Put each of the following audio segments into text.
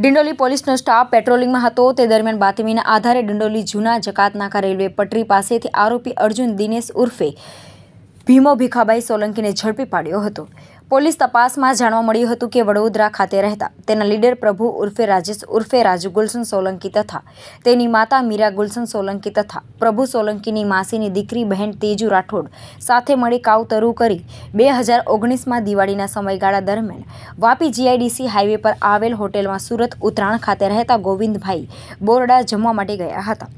ડિંડોલી પોલીસનો સ્ટાફ પેટ્રોલિંગમાં હતો તે દરમિયાન બાતમીના આધારે ડિંડોલી જૂના જકાતનાકા રેલવે પટરી પાસેથી આરોપી અર્જુન દિનેશ ઉર્ફે ભીમો ભીખાભાઈ સોલંકીને ઝડપી પાડ્યો હતો પોલીસ તપાસમાં જાણવા મળ્યું હતું કે વડોદરા ખાતે રહેતા તેના લીડર પ્રભુ ઉર્ફે રાજેશ ઉર્ફે રાજુ ગુલશન સોલંકી તથા તેની માતા મીરા ગુલશન સોલંકી તથા પ્રભુ સોલંકીની માસીની દીકરી બહેન તેજુ રાઠોડ સાથે મળી કાવતરું કરી બે હજાર ઓગણીસમાં દિવાળીના સમયગાળા દરમિયાન વાપી જીઆઈડીસી હાઈવે પર આવેલ હોટેલમાં સુરત ઉત્તરાયણ ખાતે રહેતા ગોવિંદભાઈ બોરડા જમવા માટે ગયા હતા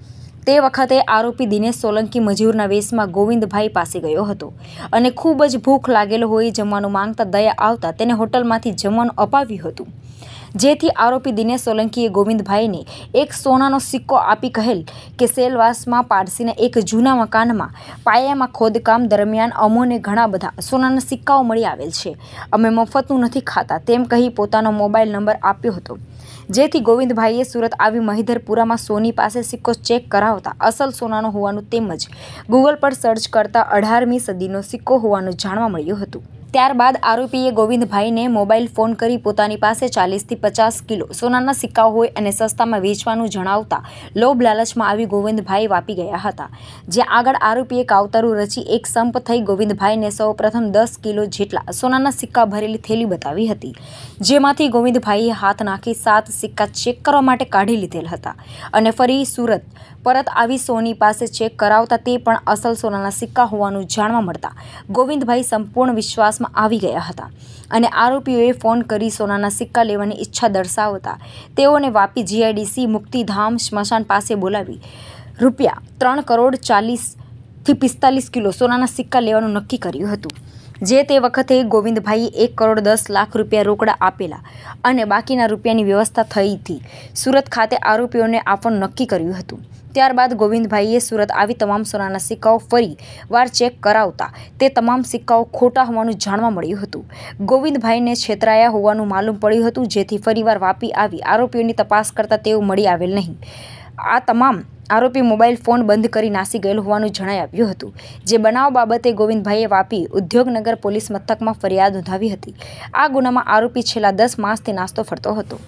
તે વખતે આરોપી દિનેશ સોલંકી મજૂરના વેશમાં ગોવિંદભાઈ પાસે ગયો હતો અને ખૂબ જ ભૂખ લાગેલો હોય જમવાનું માંગતા દયા આવતા તેને હોટલમાંથી જમવાનું અપાવ્યું હતું જેથી આરોપી દિનેશ સોલંકીએ ગોવિંદભાઈને એક સોનાનો સિક્કો આપી કહેલ કે સેલવાસમાં પારસીના એક જૂના મકાનમાં પાયામાં ખોદકામ દરમિયાન અમોને ઘણા બધા સોનાના સિક્કાઓ મળી આવેલ છે અમે મફતનું નથી ખાતા તેમ કહી પોતાનો મોબાઈલ નંબર આપ્યો હતો જેથી ગોવિંદભાઈએ સુરત આવી મહિધરપુરામાં સોની પાસે સિક્કો ચેક કરાવતા અસલ સોનાનો હોવાનું તેમજ ગૂગલ પર સર્ચ કરતા અઢારમી સદીનો સિક્કો હોવાનું જાણવા મળ્યું હતું ત્યારબાદ આરોપીએ ગોવિંદભાઈને મોબાઈલ ફોન કરી પોતાની પાસે ચાલીસથી પચાસ કિલો સોનાના સિક્કા હોય અને સસ્તામાં વેચવાનું જણાવતા લોભ લાલચમાં આવી ગોવિંદભાઈ વાપી ગયા હતા જ્યાં આગળ આરોપીએ કાવતરું રચી એક સંપ થઈ ગોવિંદભાઈને સૌપ્રથમ દસ કિલો જેટલા સોનાના સિક્કા ભરેલી થેલી બતાવી હતી જેમાંથી ગોવિંદભાઈએ હાથ નાખી સાત સિક્કા ચેક કરવા માટે કાઢી લીધેલ હતા અને ફરી સુરત પરત આવી સોની પાસે ચેક કરાવતા તે પણ અસલ સોનાના સિક્કા હોવાનું જાણવા મળતા ગોવિંદભાઈ સંપૂર્ણ વિશ્વાસમાં લાલચમાં આવી ગયા હતા અને આરોપીઓએ ફોન કરી સોનાના સિક્કા લેવાની ઈચ્છા દર્શાવતા તેઓને વાપી જીઆઈડીસી મુક્તિધામ સ્મશાન પાસે બોલાવી રૂપિયા ત્રણ કરોડ ચાલીસથી પિસ્તાલીસ કિલો સોનાના સિક્કા લેવાનું નક્કી કર્યું હતું જે તે વખતે ગોવિંદભાઈએ એક કરોડ દસ લાખ રૂપિયા રોકડા આપેલા અને બાકીના રૂપિયાની વ્યવસ્થા થઈ હતી સુરત ખાતે આરોપીઓને આપવાનું નક્કી કર્યું હતું ત્યારબાદ ગોવિંદભાઈએ સુરત આવી તમામ સોનાના સિક્કાઓ ફરી વાર ચેક કરાવતા તે તમામ સિક્કાઓ ખોટા હોવાનું જાણવા મળ્યું હતું ગોવિંદભાઈને છેતરાયા હોવાનું માલુમ પડ્યું હતું જેથી ફરીવાર વાપી આવી આરોપીઓની તપાસ કરતા તેઓ મળી આવેલ નહીં આ તમામ આરોપી મોબાઈલ ફોન બંધ કરી નાસી ગયેલ હોવાનું જણાઈ આવ્યું હતું જે બનાવ બાબતે ગોવિંદભાઈએ વાપી ઉદ્યોગનગર પોલીસ મથકમાં ફરિયાદ નોંધાવી હતી આ ગુનામાં આરોપી છેલ્લા દસ માસથી નાસ્તો ફરતો હતો